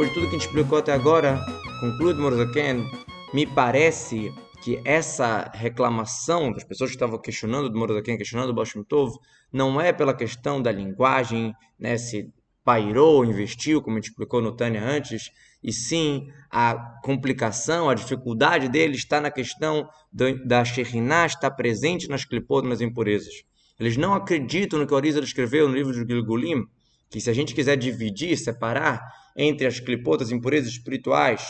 Depois de tudo que a gente explicou até agora, concluído Morozoken, me parece que essa reclamação das pessoas que estavam questionando do Morozoken, questionando o Bashimtov, não é pela questão da linguagem, né, se pairou, investiu, como a gente explicou no Tânia antes, e sim a complicação, a dificuldade dele está na questão do, da Shekhinah estar presente nas clipot, nas impurezas. Eles não acreditam no que Orizel escreveu no livro de Gilgulim, que se a gente quiser dividir, separar entre as clipotas, impurezas espirituais,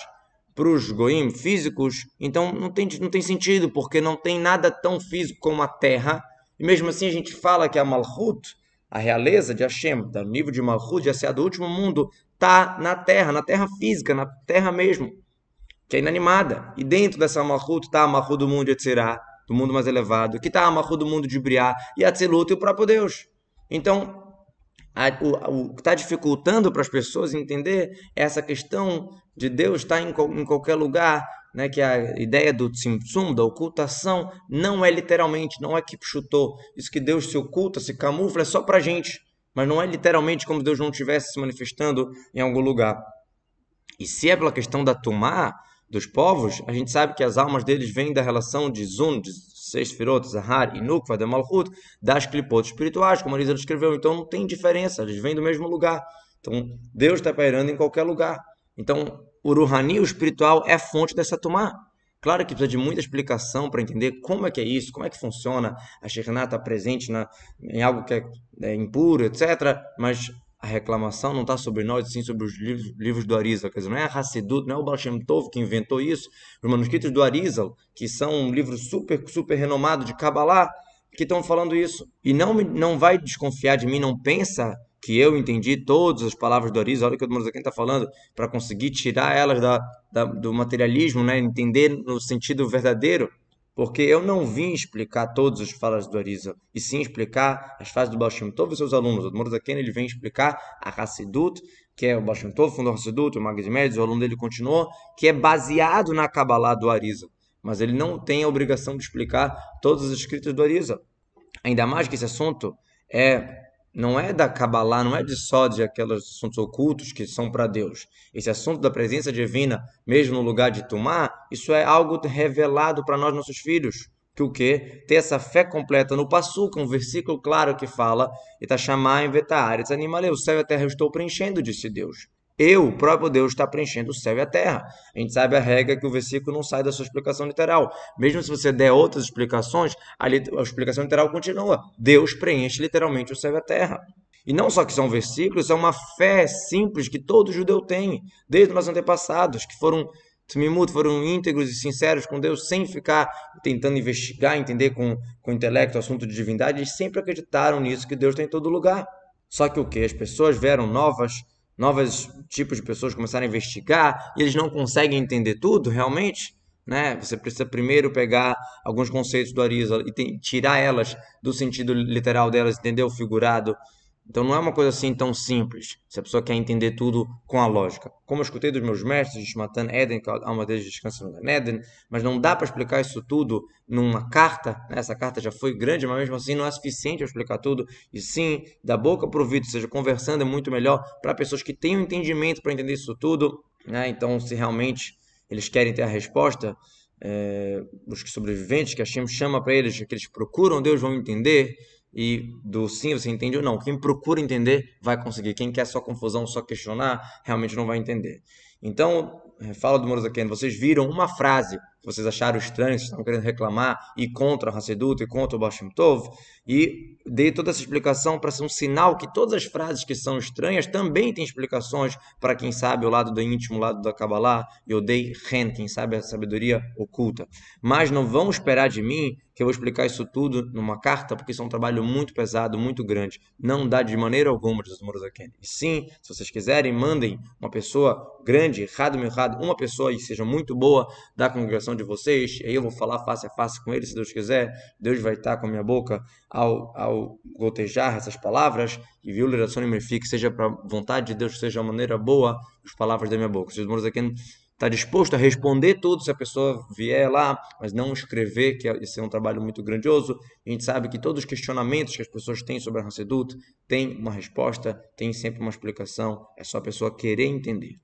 para os goim físicos, então não tem, não tem sentido, porque não tem nada tão físico como a terra. E mesmo assim a gente fala que a Malhut, a realeza de Hashem, do nível de Malhut, de Assia, do último mundo, está na terra, na terra física, na terra mesmo, que é inanimada. E dentro dessa Malhut está a Malhut do mundo de Etzirah, do mundo mais elevado, que está a Malhut do mundo de Briá, e Atzilut e o próprio Deus. Então, a, o, o, que está dificultando para as pessoas entender é essa questão de Deus estar tá em, em qualquer lugar, né, que a ideia do simsum, da ocultação, não é literalmente, não é que chutou. Isso que Deus se oculta, se camufla, é só para a gente. Mas não é literalmente como Deus não estivesse se manifestando em algum lugar. E se é pela questão da Tumá, dos povos, a gente sabe que as almas deles vêm da relação de Zun, de seis Sefirot, Zahar e Nukva de Malchut, das clipotes espirituais, como a Lisa descreveu. Então não tem diferença, eles vêm do mesmo lugar. Então Deus está pairando em qualquer lugar. Então o Ruhani, o espiritual, é fonte dessa tomar. Claro que precisa de muita explicação para entender como é que é isso, como é que funciona. A Shekhinah está presente na, em algo que é, é impuro, etc. Mas a reclamação não está sobre nós, sim sobre os livros, livros do Arizal. Quer dizer, não é Hassidut, não é o Baal Tov que inventou isso. Os manuscritos do Arizal, que são um livro super, super renomado de Kabbalah, que estão falando isso. E não, não vai desconfiar de mim, não pensa que eu entendi todas as palavras do Arizal. Olha o que o Mozaquim está falando, para conseguir tirar elas da, da, do materialismo, né? entender no sentido verdadeiro porque eu não vim explicar todas as falas do Arisa, e sim explicar as falas do Baal Tov e seus alunos. O Moro ele vem explicar a Hassidut, que é o Baal Shem Tov, fundou Hassidut, o Magdimedes, o aluno dele continuou, que é baseado na Kabbalah do Arisa. Mas ele não tem a obrigação de explicar todas as escritas do Arisa. Ainda mais que esse assunto é não é da Kabbalah, não é de só de aqueles assuntos ocultos que são para Deus. Esse assunto da presença divina, mesmo no lugar de Tumá, isso é algo revelado para nós, nossos filhos. Que o quê? Ter essa fé completa no Passuca, um versículo claro que fala, e está chamado em vetares o céu e a terra eu estou preenchendo, disse Deus. Eu, o próprio Deus, está preenchendo o céu e a terra. A gente sabe a regra que o versículo não sai da sua explicação literal. Mesmo se você der outras explicações, a, a explicação literal continua. Deus preenche literalmente o céu e a terra. E não só que são versículos, é uma fé simples que todo judeu tem, desde nossos antepassados, que foram foram íntegros e sinceros com Deus, sem ficar tentando investigar, entender com, com intelecto o assunto de divindade, eles sempre acreditaram nisso, que Deus tem em todo lugar. Só que o que? As pessoas vieram novas novos tipos de pessoas começarem a investigar e eles não conseguem entender tudo realmente, né? Você precisa primeiro pegar alguns conceitos do Arisa e tem, tirar elas do sentido literal delas, entender o figurado então não é uma coisa assim tão simples, se a pessoa quer entender tudo com a lógica. Como eu escutei dos meus mestres, de Eden, que é a alma deles descansa no Eden, mas não dá para explicar isso tudo numa carta, né? essa carta já foi grande, mas mesmo assim não é suficiente para explicar tudo, e sim, da boca para o ouvido, ou seja, conversando é muito melhor para pessoas que têm um entendimento para entender isso tudo, né? então se realmente eles querem ter a resposta, é, os sobreviventes que a Shem chama para eles, que eles procuram Deus, vão entender, e do sim você entende ou não. Quem procura entender vai conseguir. Quem quer só confusão, só questionar, realmente não vai entender. Então, é, fala do Murakami, vocês viram uma frase vocês acharam estranho, vocês estavam querendo reclamar, e contra Hassedut, e contra o Bashem Tov, e dei toda essa explicação para ser um sinal que todas as frases que são estranhas também têm explicações para quem sabe o lado do íntimo, o lado da Kabbalah, e eu dei Ren, quem sabe a sabedoria oculta. Mas não vão esperar de mim que eu vou explicar isso tudo numa carta, porque isso é um trabalho muito pesado, muito grande. Não dá de maneira alguma, diz Murazakene. E sim, se vocês quiserem, mandem uma pessoa grande, errado Had errado uma pessoa e seja muito boa da congregação coração de vocês. Aí eu vou falar face a face com ele, se Deus quiser. Deus vai estar com a minha boca ao, ao gotejar essas palavras. E viu, leração que seja para vontade de Deus, seja a maneira boa as palavras da minha boca. Se os aqui está disposto a responder tudo se a pessoa vier lá, mas não escrever, que é, esse é um trabalho muito grandioso. A gente sabe que todos os questionamentos que as pessoas têm sobre a Hassedut tem uma resposta, tem sempre uma explicação, é só a pessoa querer entender.